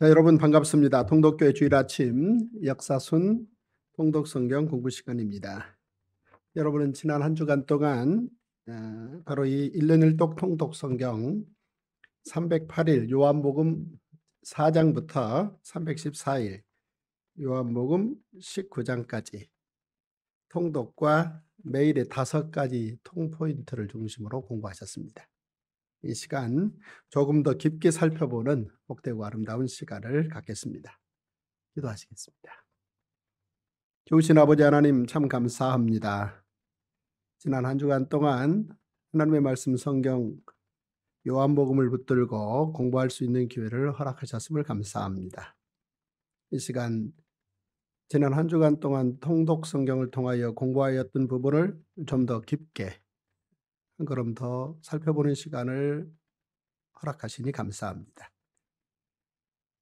자, 여러분 반갑습니다. 통독교회 주일 아침 역사순 통독성경 공부 시간입니다. 여러분은 지난 한 주간 동안 어, 바로 이 1년일독 통독성경 308일 요한복음 4장부터 314일 요한복음 19장까지 통독과 매일의 다섯 가지 통포인트를 중심으로 공부하셨습니다. 이 시간 조금 더 깊게 살펴보는 복되고 아름다운 시간을 갖겠습니다. 기도하시겠습니다. 좋으신 아버지 하나님 참 감사합니다. 지난 한 주간 동안 하나님의 말씀 성경 요한복음을 붙들고 공부할 수 있는 기회를 허락하셨음을 감사합니다. 이 시간 지난 한 주간 동안 통독 성경을 통하여 공부하였던 부분을 좀 더 깊게 한 걸음 더 살펴보는 시간을 허락하시니 감사합니다.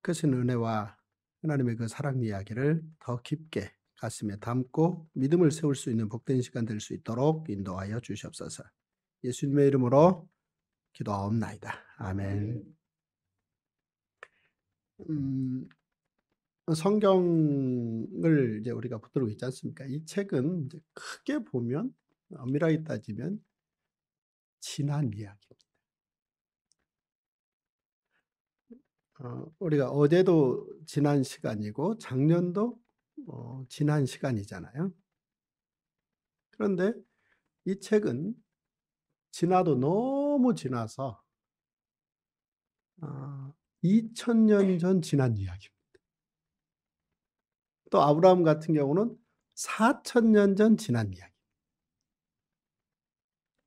끝인 은혜와 하나님의 그 사랑 이야기를 더 깊게 가슴에 담고 믿음을 세울 수 있는 복된 시간 될 수 있도록 인도하여 주시옵소서. 예수님의 이름으로 기도하옵나이다. 아멘. 음, 성경을 이제 우리가 붙들고 있지 않습니까? 이 책은 크게 보면 엄밀하게 따지면 지난 이야기입니다. 어, 우리가 어제도 지난 시간이고 작년도 어, 지난 시간이잖아요. 그런데 이 책은 지나도 너무 지나서 어, 아, 2000년 전 지난 이야기입니다. 또 아브라함 같은 경우는 4000년 전 지난 이야기.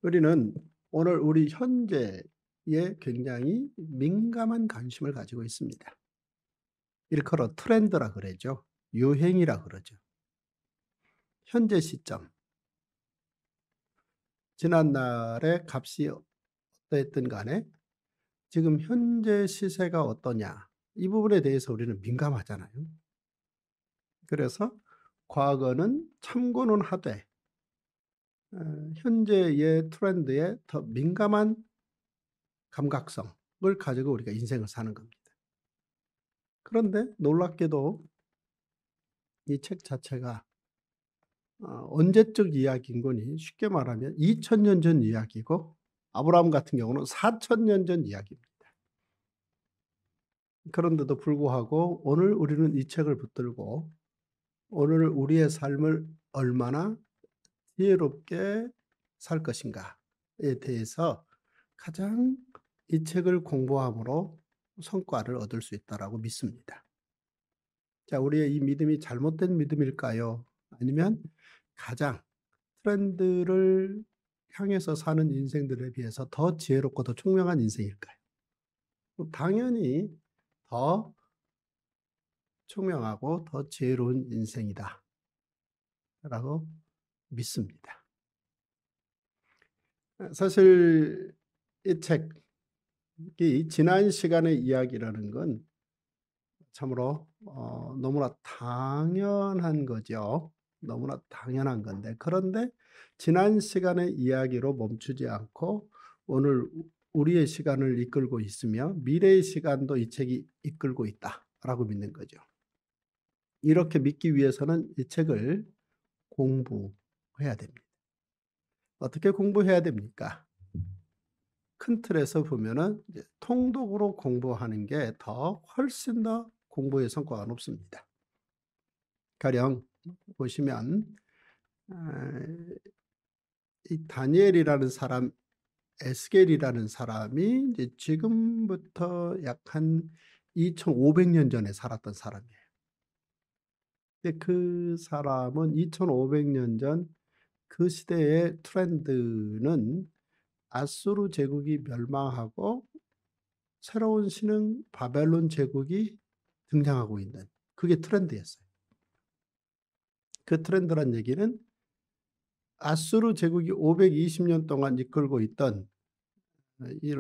우리는 오늘 우리 현재에 굉장히 민감한 관심을 가지고 있습니다. 일컬어 트렌드라 그러죠. 유행이라 그러죠. 현재 시점. 지난날의 값이 어떠든 간에 지금 현재 시세가 어떠냐 이 부분에 대해서 우리는 민감하잖아요. 그래서 과거는 참고는 하되 어, 현재의 트렌드에 더 민감한 감각성을 가지고 우리가 인생을 사는 겁니다. 그런데 놀랍게도 이 책 자체가 어, 언제적 이야기인 거니 쉽게 말하면 2000년 전 이야기고 아브라함 같은 경우는 4000년 전 이야기입니다. 그런데도 불구하고 오늘 우리는 이 책을 붙들고 오늘 우리의 삶을 얼마나 지혜롭게 살 것인가에 대해서 가장 이 책을 공부함으로 성과를 얻을 수 있다라고 믿습니다. 자, 우리의 이 믿음이 잘못된 믿음일까요? 아니면 가장 트렌드를 향해서 사는 인생들에 비해서 더 지혜롭고 더 총명한 인생일까요? 당연히 더 총명하고 더 지혜로운 인생이다. 라고 믿습니다. 어, 사실 이 책이 지난 시간의 이야기라는 건 참으로 어, 너무나 당연한 거죠. 너무나 당연한 건데 그런데 지난 시간의 이야기로 멈추지 않고 오늘 우리의 시간을 이끌고 있으며 미래의 시간도 이 책이 이끌고 있다라고 믿는 거죠. 이렇게 믿기 위해서는 이 책을 공부, 공부해야 됩니다. 어떻게 공부해야 됩니까? 큰 틀에서 보면은 통독으로 공부하는 게 더 훨씬 더 공부의 성과가 높습니다. 가령 보시면 이 다니엘이라는 사람, 에스겔이라는 사람이 이제 지금부터 약한 2,500년 전에 살았던 사람이에요. 근데 그 사람은 2,500년 전그 시대의 트렌드는 아수르 제국이 멸망하고 새로운 신흥 바벨론 제국이 등장하고 있는 그게 트렌드였어요. 그 트렌드란 얘기는 아수르 제국이 520년 동안 이끌고 있던 이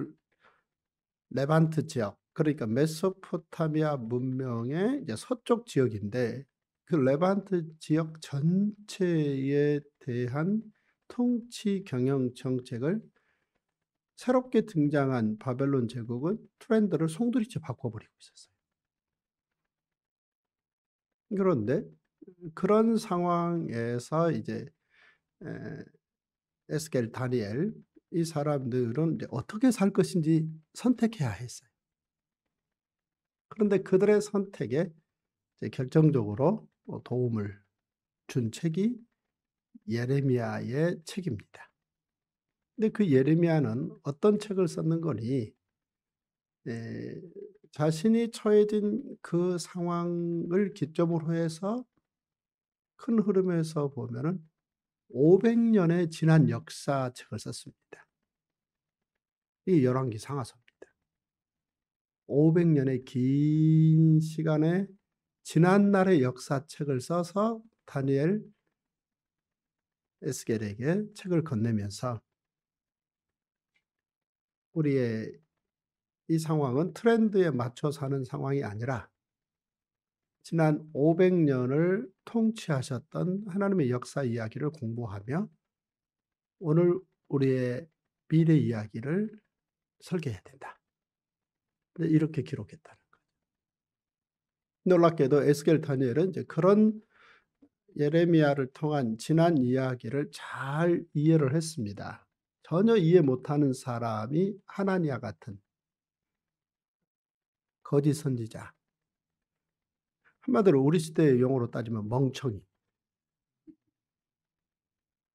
레반트 지역, 그러니까 메소포타미아 문명의 서쪽 지역인데 그 레반트 지역 전체에 대한 통치 경영 정책을 새롭게 등장한 바벨론 제국은 트렌드를 송두리째 바꿔버리고 있었어요. 그런데 그런 상황에서 이제 에스겔 다니엘 이 사람들은 어떻게 살 것인지 선택해야 했어요. 그런데 그들의 선택에 결정적으로 어, 도움을 준 책이 예레미야의 책입니다. 근데 그 예레미야는 어떤 책을 썼는 거니 에, 자신이 처해진 그 상황을 기점으로 해서 큰 흐름에서 보면은 500년의 지난 역사책을 썼습니다. 이 열왕기 상하서입니다. 500년의 긴 시간의 지난날의 역사책을 써서 다니엘 에스겔에게 책을 건네면서 우리의 이 상황은 트렌드에 맞춰 사는 상황이 아니라 지난 500년을 통치하셨던 하나님의 역사 이야기를 공부하며 오늘 우리의 미래 이야기를 설계해야 된다. 네, 이렇게 기록했다 놀랍게도 에스겔 다니엘은 이제 그런 예레미야를 통한 지난 이야기를 잘 이해를 했습니다. 전혀 이해 못하는 사람이 하나니아 같은 거짓 선지자. 한마디로 우리 시대의 용어로 따지면 멍청이.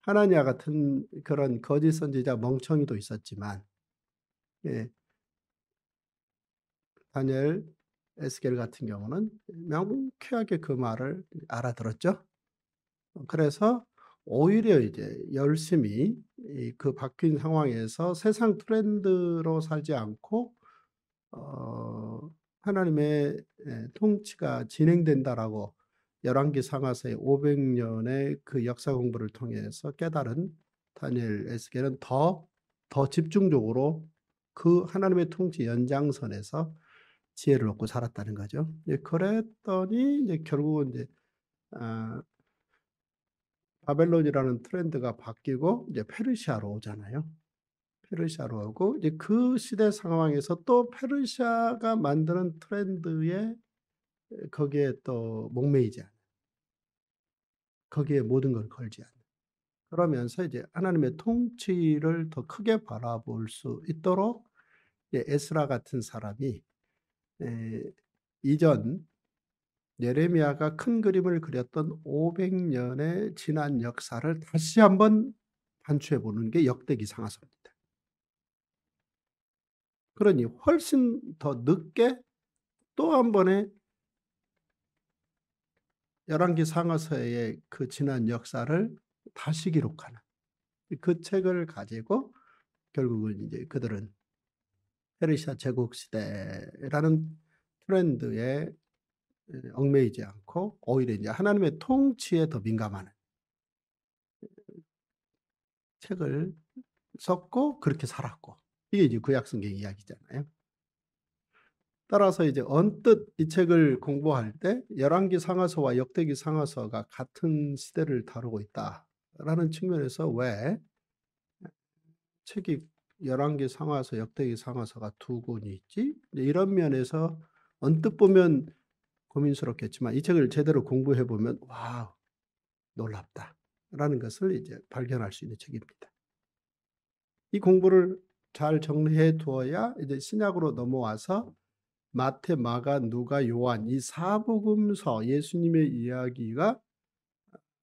하나니아 같은 그런 거짓 선지자 멍청이도 있었지만, 예. 다니엘 에스겔 같은 경우는 명쾌하게 그 말을 알아들었죠. 그래서 오히려 이제 열심히 그 바뀐 상황에서 세상 트렌드로 살지 않고 어, 하나님의 예, 통치가 진행된다라고 열왕기 상하서 500년의 그 역사 공부를 통해서 깨달은 다니엘 에스겔은 더 더 집중적으로 그 하나님의 통치 연장선에서 지혜를 얻고 살았다는 거죠. 그랬더니 이제 결국은 이제 아, 바벨론이라는 트렌드가 바뀌고 이제 페르시아로 오잖아요. 페르시아로 오고 이제 그 시대 상황에서 또 페르시아가 만드는 트렌드에 거기에 또 목매이지 않는 거기에 모든 걸 걸지 않는 그러면서 이제 하나님의 통치를 더 크게 바라볼 수 있도록 에스라 같은 사람이 에, 이전 예레미야가 큰 그림을 그렸던 500년의 지난 역사를 다시 한번 반추해 보는 게 역대기 상하서입니다. 그러니 훨씬 더 늦게 또 한 번의 열왕기 상하서의 그 지난 역사를 다시 기록하는 그 책을 가지고 결국은 이제 그들은 페르시아 제국 시대라는 트렌드에 얽매이지 않고 오히려 이제 하나님의 통치에 더 민감하는 책을 썼고 그렇게 살았고 이게 이제 구약성경 이야기잖아요. 따라서 이제 언뜻 이 책을 공부할 때 열왕기 상하서와 역대기 상하서가 같은 시대를 다루고 있다라는 측면에서 왜 책이 열왕기 상하서 역대기 상하서가 두 권이 있지 이런 면에서 언뜻 보면 고민스럽겠지만 이 책을 제대로 공부해 보면 와 놀랍다라는 것을 이제 발견할 수 있는 책입니다. 이 공부를 잘 정리해 두어야 이제 신약으로 넘어와서 마태, 마가, 누가, 요한 이 사복음서 예수님의 이야기가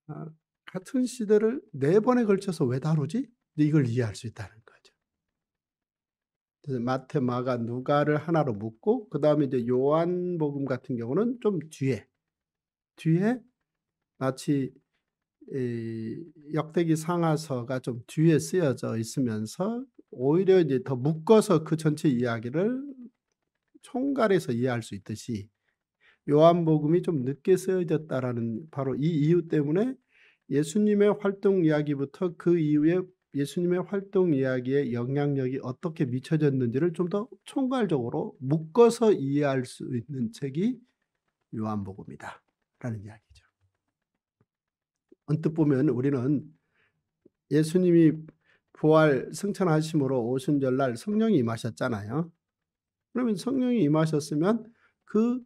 아, 같은 시대를 네 번에 걸쳐서 왜 다루지? 이걸 이해할 수 있다는 그래서 마태, 마가, 누가를 하나로 묶고 그 다음에 이제 요한복음 같은 경우는 좀 뒤에 뒤에 마치 역대기 상하서가 좀 뒤에 쓰여져 있으면서 오히려 이제 더 묶어서 그 전체 이야기를 총괄해서 이해할 수 있듯이 요한복음이 좀 늦게 쓰여졌다라는 바로 이 이유 때문에 예수님의 활동 이야기부터 그 이후에 예수님의 활동 이야기에 영향력이 어떻게 미쳐졌는지를 좀 더 총괄적으로 묶어서 이해할 수 있는 책이 요한복음이다. 라는 이야기죠. 언뜻 보면 우리는 예수님이 부활 승천하심으로 오순절날 성령이 임하셨잖아요. 그러면 성령이 임하셨으면 그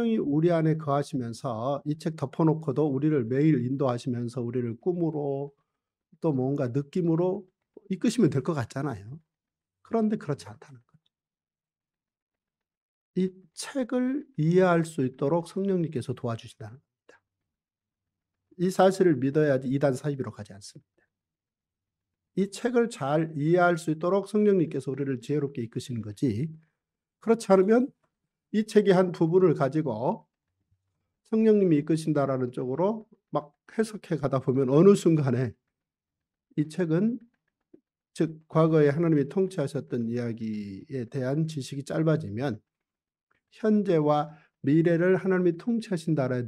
성령이 우리 안에 거하시면서 이 책 덮어놓고도 우리를 매일 인도하시면서 우리를 꿈으로 또 뭔가 느낌으로 이끄시면 될 것 같잖아요. 그런데 그렇지 않다는 거죠. 이 책을 이해할 수 있도록 성령님께서 도와주신다는 겁니다. 이 사실을 믿어야지 이단 사이비로 가지 않습니다. 이 책을 잘 이해할 수 있도록 성령님께서 우리를 지혜롭게 이끄시는 거지. 그렇지 않으면 이 책의 한 부분을 가지고 성령님이 이끄신다라는 쪽으로 막 해석해 가다 보면 어느 순간에 이 책은 즉 과거에 하나님이 통치하셨던 이야기에 대한 지식이 짧아지면 현재와 미래를 하나님이 통치하신다라,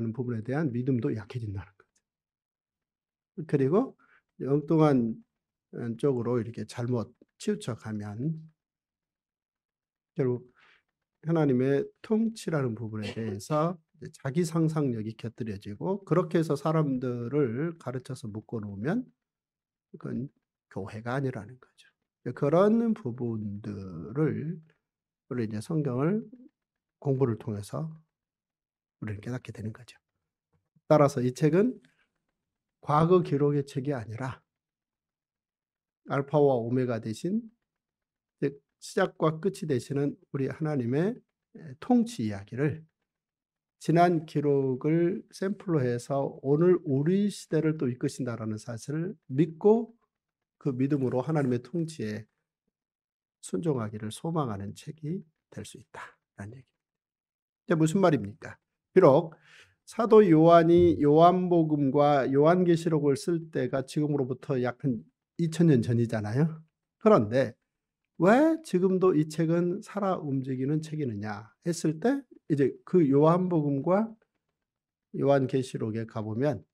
는 부분에 대한 믿음도 약해진다는 거죠. 그리고 엉뚱한 쪽으로 이렇게 잘못 치우쳐가면 결국 하나님의 통치라는 부분에 대해서 자기 상상력이 곁들여지고 그렇게 해서 사람들을 가르쳐서 묶어놓으면 그건 교회가 아니라는 거죠. 그런 부분들을 우리 이제 성경을 공부를 통해서 우리는 깨닫게 되는 거죠. 따라서 이 책은 과거 기록의 책이 아니라 알파와 오메가 대신 시작과 끝이 되시는 우리 하나님의 통치 이야기를 지난 기록을 샘플로 해서 오늘 우리 시대를 또 이끄신다라는 사실을 믿고 그 믿음으로 하나님의 통치에 순종하기를 소망하는 책이 될 수 있다라는 얘기입니다. 이게 무슨 말입니까? 비록 사도 요한이 요한복음과 요한계시록을 쓸 때가 지금으로부터 약한 2000년 전이잖아요. 그런데 왜 지금도 이 책은 살아 움직이는 책이느냐 했을 때 이제 그 요한복음과 요한계시록에 가보면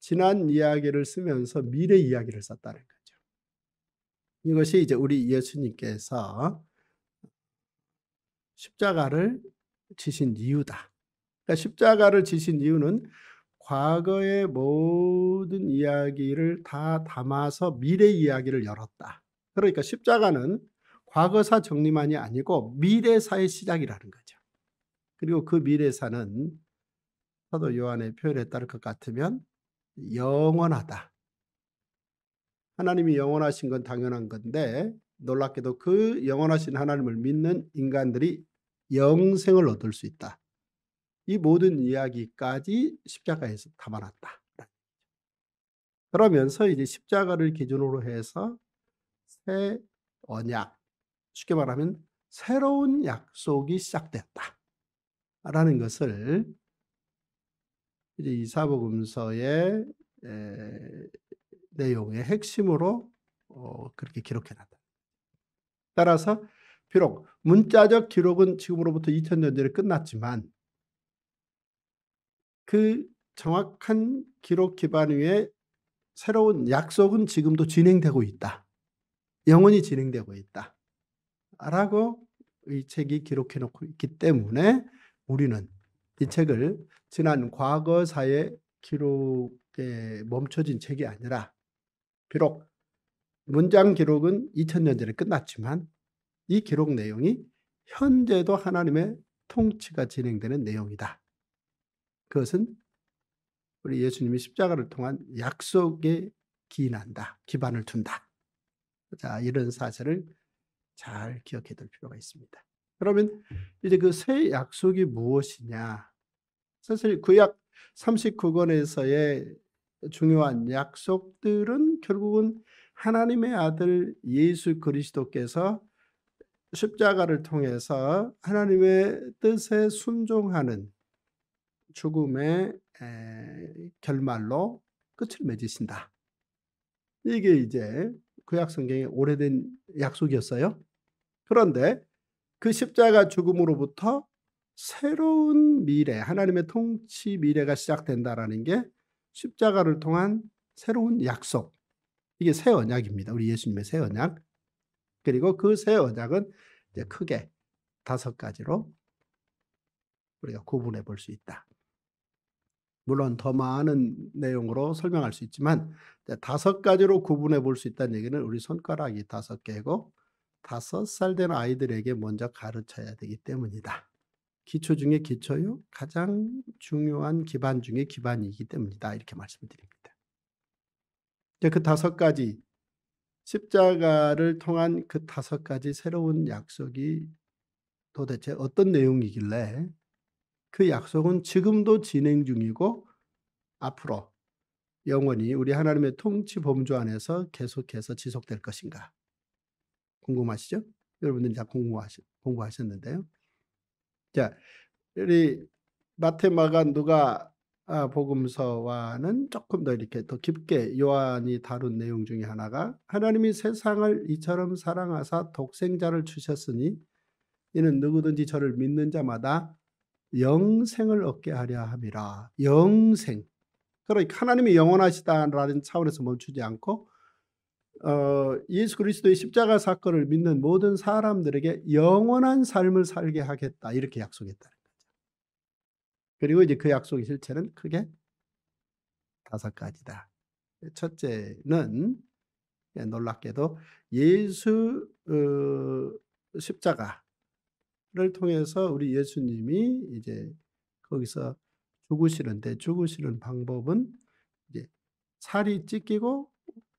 지난 이야기를 쓰면서 미래 이야기를 썼다는 거죠. 이것이 이제 우리 예수님께서 십자가를 지신 이유다. 그러니까 십자가를 지신 이유는 과거의 모든 이야기를 다 담아서 미래 이야기를 열었다. 그러니까 십자가는 과거사 정리만이 아니고 미래사의 시작이라는 거죠. 그리고 그 미래 사는 사도 요한의 표현에 따를 것 같으면 영원하다. 하나님이 영원하신 건 당연한 건데 놀랍게도 그 영원하신 하나님을 믿는 인간들이 영생을 얻을 수 있다. 이 모든 이야기까지 십자가에서 담아놨다. 그러면서 이제 십자가를 기준으로 해서 새 언약, 쉽게 말하면 새로운 약속이 시작되다 라는 것을 이제 이사복음서의 내용의 핵심으로 어, 그렇게 기록해 놨다. 따라서 비록 문자적 기록은 지금으로부터 2000년 전에 끝났지만 그 정확한 기록 기반 위에 새로운 약속은 지금도 진행되고 있다. 영원히 진행되고 있다. 라고 이 책이 기록해 놓고 있기 때문에 우리는 이 책을 지난 과거사의 기록에 멈춰진 책이 아니라 비록 문장 기록은 2000년 전에 끝났지만 이 기록 내용이 현재도 하나님의 통치가 진행되는 내용이다. 그것은 우리 예수님이 십자가를 통한 약속에 기인한다. 기반을 둔다. 자, 이런 사실을 잘 기억해 둘 필요가 있습니다. 그러면 이제 그 새 약속이 무엇이냐? 사실 구약 39권에서의 중요한 약속들은 결국은 하나님의 아들 예수 그리스도께서 십자가를 통해서 하나님의 뜻에 순종하는 죽음의 결말로 끝을 맺으신다. 이게 이제 구약 성경의 오래된 약속이었어요. 그런데 그 십자가 죽음으로부터 새로운 미래, 하나님의 통치 미래가 시작된다라는 게 십자가를 통한 새로운 약속. 이게 새 언약입니다. 우리 예수님의 새 언약. 그리고 그 새 언약은 이제 크게 다섯 가지로 우리가 구분해 볼 수 있다. 물론 더 많은 내용으로 설명할 수 있지만 다섯 가지로 구분해 볼 수 있다는 얘기는 우리 손가락이 다섯 개고 다섯 살 된 아이들에게 먼저 가르쳐야 되기 때문이다. 기초 중에 기초요. 가장 중요한 기반 중에 기반이기 때문이다. 이렇게 말씀드립니다. 그 다섯 가지 십자가를 통한 그 다섯 가지 새로운 약속이 도대체 어떤 내용이길래 그 약속은 지금도 진행 중이고 앞으로 영원히 우리 하나님의 통치 범주 안에서 계속해서 지속될 것인가? 궁금하시죠? 여러분들이 다 공부하시, 공부하셨는데요. 자, 우리 마테마가 누가 아, 복음서와는 조금 더 이렇게 더 깊게 요한이 다룬 내용 중에 하나가 하나님이 세상을 이처럼 사랑하사 독생자를 주셨으니 이는 누구든지 저를 믿는 자마다 영생을 얻게 하려 함이라. 영생. 그러니까 하나님이 영원하시다라는 차원에서 멈추지 않고 어, 예수 그리스도의 십자가 사건을 믿는 모든 사람들에게 영원한 삶을 살게 하겠다 이렇게 약속했다는 거죠. 그리고 이제 그 약속의 실체는 크게 다섯 가지다. 첫째는 놀랍게도 예수 어, 십자가를 통해서 우리 예수님이 이제 거기서 죽으시는데 죽으시는 방법은 이제 살이 찢기고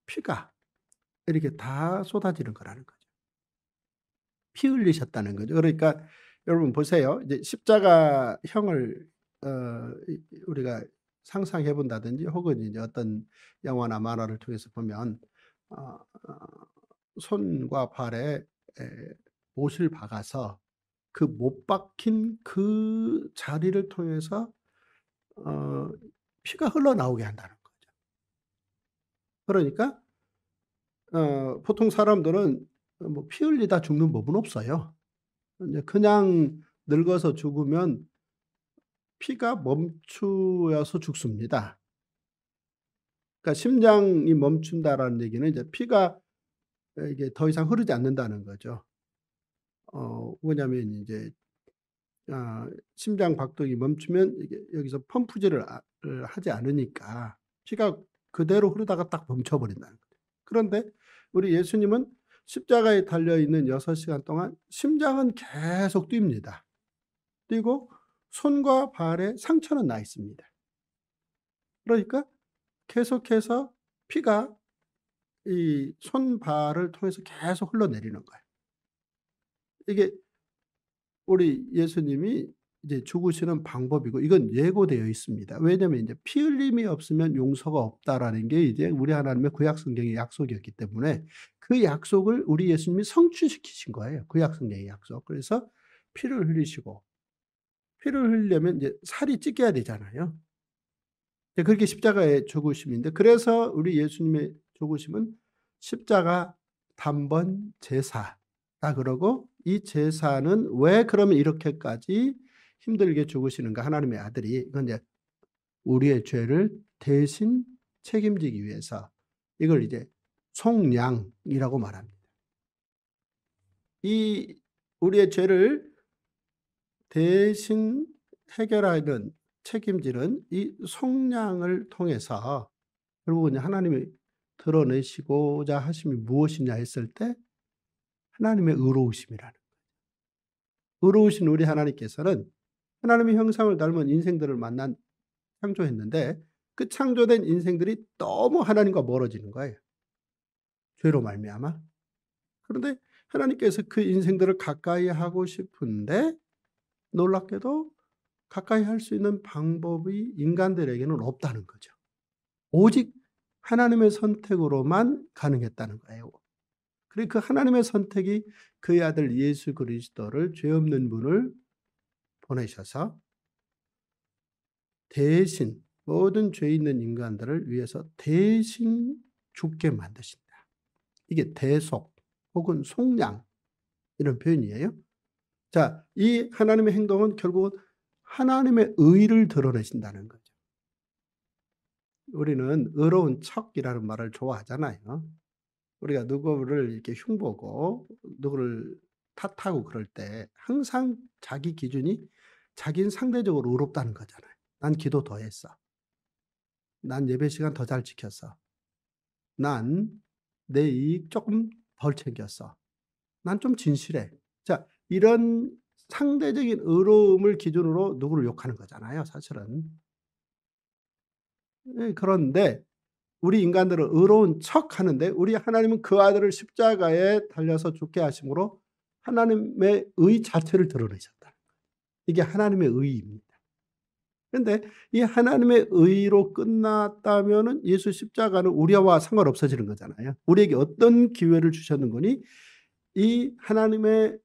피가 이렇게 다 쏟아지는 거라는 거죠. 피 흘리셨다는 거죠. 그러니까 여러분 보세요. 이제 십자가형을 어, 우리가 상상해 본다든지 혹은 이제 어떤 영화나 만화를 통해서 보면 어, 어 손과 발에 에, 못을 박아서 그 못 박힌 그 자리를 통해서 어, 피가 흘러나오게 한다는 거죠. 그러니까 어, 보통 사람들은 뭐피 흘리다 죽는 법은 없어요. 그냥 늙어서 죽으면 피가 멈추어서 죽습니다. 그러니까 심장이 멈춘다라는 얘기는 이제 피가 이게 더 이상 흐르지 않는다는 거죠. 어, 뭐냐면 이제 아, 심장 박동이 멈추면 이게 여기서 펌프질을 아, 하지 않으니까 피가 그대로 흐르다가 딱 멈춰버린다는 거죠. 그런데 우리 예수님은 십자가에 달려있는 6시간 동안 심장은 계속 뜁니다. 그리고 손과 발에 상처는 나 있습니다. 그러니까 계속해서 피가 이 손발을 통해서 계속 흘러내리는 거예요. 이게 우리 예수님이 이제 죽으시는 방법이고 이건 예고되어 있습니다. 왜냐하면 이제 피 흘림이 없으면 용서가 없다라는 게 이제 우리 하나님의 구약 성경의 약속이었기 때문에 그 약속을 우리 예수님이 성취시키신 거예요. 구약 그 성경의 약속. 그래서 피를 흘리시고 피를 흘리려면 이제 살이 찢겨야 되잖아요. 그렇게 십자가의 죽으심인데 그래서 우리 예수님의 죽으심은 십자가 단번 제사라 그러고 이 제사는 왜 그러면 이렇게까지 힘들게 죽으시는가 그 하나님의 아들이 이건 이제 우리의 죄를 대신 책임지기 위해서 이걸 이제 속량이라고 말합니다. 이 우리의 죄를 대신 해결하는 책임지는 이 속량을 통해서 결국은 하나님이 드러내시고자 하심이 무엇이냐 했을 때 하나님의 의로우심이라는 거예요. 의로우신 우리 하나님께서는 하나님의 형상을 닮은 인생들을 만난 창조했는데 그 창조된 인생들이 너무 하나님과 멀어지는 거예요. 죄로 말미암아. 그런데 하나님께서 그 인생들을 가까이 하고 싶은데 놀랍게도 가까이 할 수 있는 방법이 인간들에게는 없다는 거죠. 오직 하나님의 선택으로만 가능했다는 거예요. 그리고 그 하나님의 선택이 그의 아들 예수 그리스도를 죄 없는 분을 보내셔서 대신 모든 죄 있는 인간들을 위해서 대신 죽게 만드신다. 이게 대속 혹은 속량 이런 표현이에요. 자, 이 하나님의 행동은 결국은 하나님의 의를 드러내신다는 거죠. 우리는 의로운 척이라는 말을 좋아하잖아요. 우리가 누구를 이렇게 흉보고 누구를 탓하고 그럴 때 항상 자기 기준이 자기는 상대적으로 의롭다는 거잖아요. 난 기도 더 했어. 난 예배 시간 더 잘 지켰어. 난 내 이익 조금 덜 챙겼어. 난 좀 진실해. 자, 이런 상대적인 의로움을 기준으로 누구를 욕하는 거잖아요, 사실은. 예, 그런데 우리 인간들은 의로운 척 하는데 우리 하나님은 그 아들을 십자가에 달려서 죽게 하심으로 하나님의 의 자체를 드러내셨다. 이게 하나님의 의입니다. 그런데 이 하나님의 의로 끝났다면 예수 십자가는 우리와 상관없어지는 거잖아요. 우리에게 어떤 기회를 주셨는 거니 이 하나님의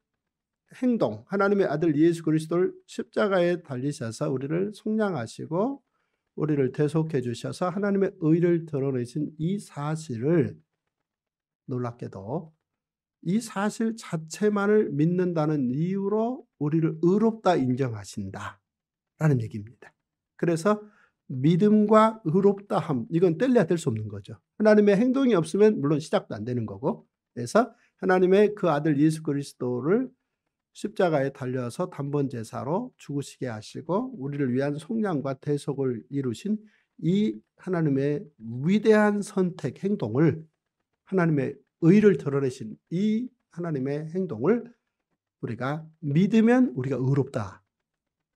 행동, 하나님의 아들 예수 그리스도를 십자가에 달리셔서 우리를 속량하시고 우리를 대속해 주셔서 하나님의 의를 드러내신 이 사실을 놀랍게도 이 사실 자체만을 믿는다는 이유로 우리를 의롭다 인정하신다라는 얘기입니다. 그래서 믿음과 의롭다함 이건 뗄래야 뗄 수 없는 거죠. 하나님의 행동이 없으면 물론 시작도 안 되는 거고 그래서 하나님의 그 아들 예수 그리스도를 십자가에 달려서 단번 제사로 죽으시게 하시고 우리를 위한 속량과 대속을 이루신 이 하나님의 위대한 선택 행동을 하나님의 의를 드러내신 이 하나님의 행동을 우리가 믿으면 우리가 의롭다.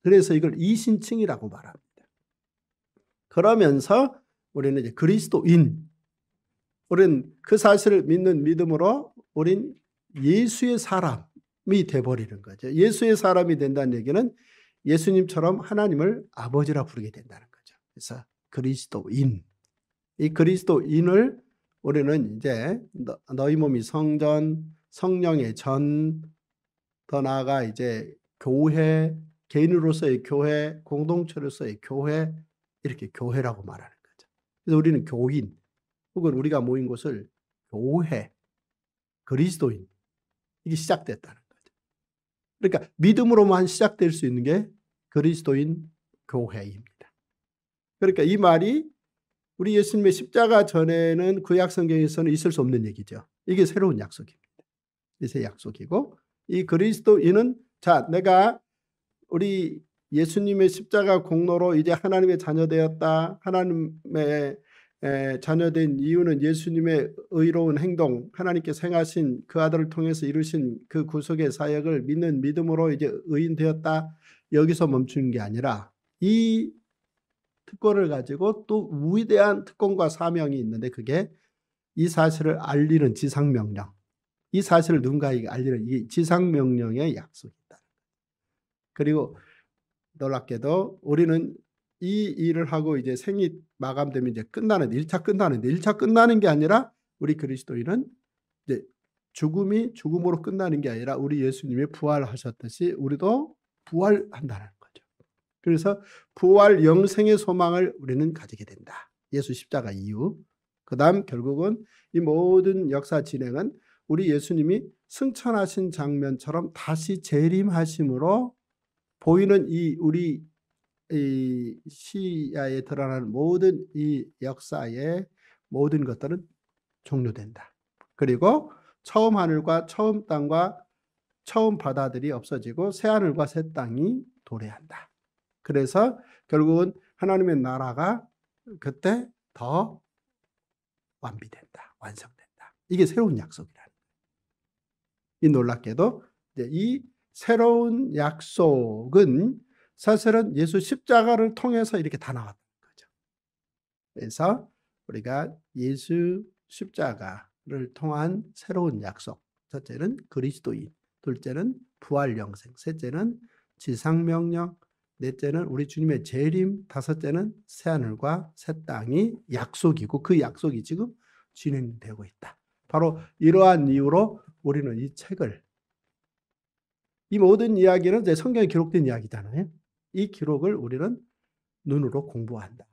그래서 이걸 이신칭이라고 말합니다. 그러면서 우리는 이제 그리스도인. 우리는 그 사실을 믿는 믿음으로 우린 예수의 사람이 되버리는 거죠. 예수의 사람이 된다는 얘기는 예수님처럼 하나님을 아버지라 부르게 된다는 거죠. 그래서 그리스도인. 이 그리스도인을 우리는 이제 너, 희 몸이 성전, 성령의 전, 더 나아가 이제 교회, 개인으로서의 교회, 공동체로서의 교회, 이렇게 교회라고 말하는 거죠. 그래서 우리는 교인, 혹은 우리가 모인 곳을 교회, 그리스도인, 이게 시작됐다는 거죠. 그러니까 믿음으로만 시작될 수 있는 게 그리스도인 교회입니다. 그러니까 이 말이 우리 예수님의 십자가 전에는 구약 그 성경에서는 있을 수 없는 얘기죠. 이게 새로운 약속입니다. 이제 약속이고 이 그리스도인은 자 내가 우리 예수님의 십자가 공로로 이제 하나님의 자녀되었다. 하나님의 에, 자녀된 이유는 예수님의 의로운 행동, 하나님께서 행하신 그 아들을 통해서 이루신 그 구속의 사역을 믿는 믿음으로 이제 의인되었다. 여기서 멈추는 게 아니라 이 특권을 가지고 또 위대한 특권과 사명이 있는데 그게 이 사실을 알리는 지상명령. 이 사실을 누군가에게 알리는 이 지상명령의 약속이다. 그리고 놀랍게도 우리는 이 일을 하고 이제 생이 마감되면 이제 끝나는 1차 끝나는 1차 끝나는 게 아니라 우리 그리스도인은 이제 죽음이 죽음으로 끝나는 게 아니라 우리 예수님이 부활하셨듯이 우리도 부활한다는 그래서 부활 영생의 소망을 우리는 가지게 된다. 예수 십자가 이후. 그 다음 결국은 이 모든 역사 진행은 우리 예수님이 승천하신 장면처럼 다시 재림하심으로 보이는 이 우리 이 시야에 드러나는 모든 이 역사의 모든 것들은 종료된다. 그리고 처음 하늘과 처음 땅과 처음 바다들이 없어지고 새 하늘과 새 땅이 도래한다. 그래서 결국은 하나님의 나라가 그때 더 완비된다, 완성된다. 이게 새로운 약속이라는 이 놀랍게도 이 새로운 약속은 사실은 예수 십자가를 통해서 이렇게 다 나왔던 거죠. 그래서 우리가 예수 십자가를 통한 새로운 약속. 첫째는 그리스도인, 둘째는 부활 영생, 셋째는 지상명령, 넷째는 우리 주님의 재림, 다섯째는 새하늘과 새 땅이 약속이고 그 약속이 지금 진행되고 있다. 바로 이러한 이유로 우리는 이 책을 이 모든 이야기는 이제 성경에 기록된 이야기잖아요. 이 기록을 우리는 눈으로 공부한다.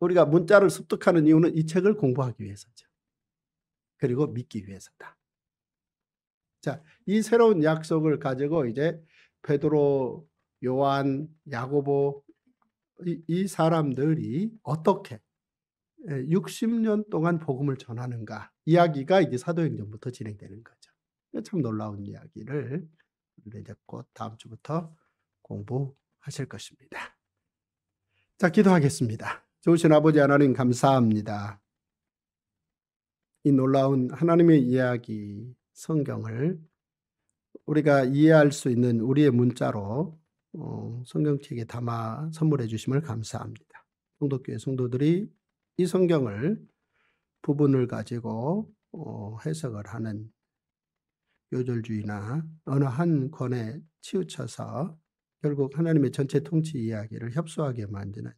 우리가 문자를 습득하는 이유는 이 책을 공부하기 위해서죠. 그리고 믿기 위해서다. 자, 이 새로운 약속을 가지고 이제 베드로 요한, 야고보 이, 이 사람들이 어떻게 60년 동안 복음을 전하는가 이야기가 이제 사도행전부터 진행되는 거죠. 참 놀라운 이야기를 이제 곧 다음 주부터 공부하실 것입니다. 자, 기도하겠습니다. 좋으신 아버지 하나님 감사합니다. 이 놀라운 하나님의 이야기 성경을 우리가 이해할 수 있는 우리의 문자로 어, 성경책에 담아 선물해 주심을 감사합니다. 성도교회 성도들이 이 성경을 부분을 가지고 어, 해석을 하는 요절주의나 어느 한 권에 치우쳐서 결국 하나님의 전체 통치 이야기를 협소하게 만드는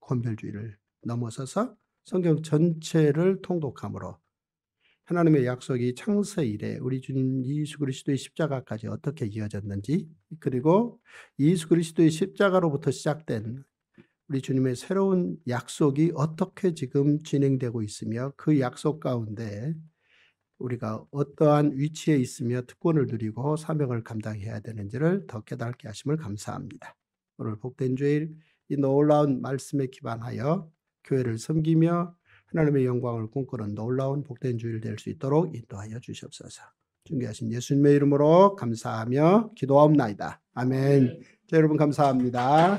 권별주의를 넘어서서 성경 전체를 통독함으로 하나님의 약속이 창세 이래 우리 주님 예수 그리스도의 십자가까지 어떻게 이어졌는지 그리고 예수 그리스도의 십자가로부터 시작된 우리 주님의 새로운 약속이 어떻게 지금 진행되고 있으며 그 약속 가운데 우리가 어떠한 위치에 있으며 특권을 누리고 사명을 감당해야 되는지를 더 깨닫게 하심을 감사합니다. 오늘 복된 주일 이 놀라운 말씀에 기반하여 교회를 섬기며 하나님의 영광을 꿈꾸는 놀라운 복된 주일 될 수 있도록 인도하여 주시옵소서. 존귀하신 예수님의 이름으로 감사하며 기도하옵나이다. 아멘. 자, 여러분 감사합니다.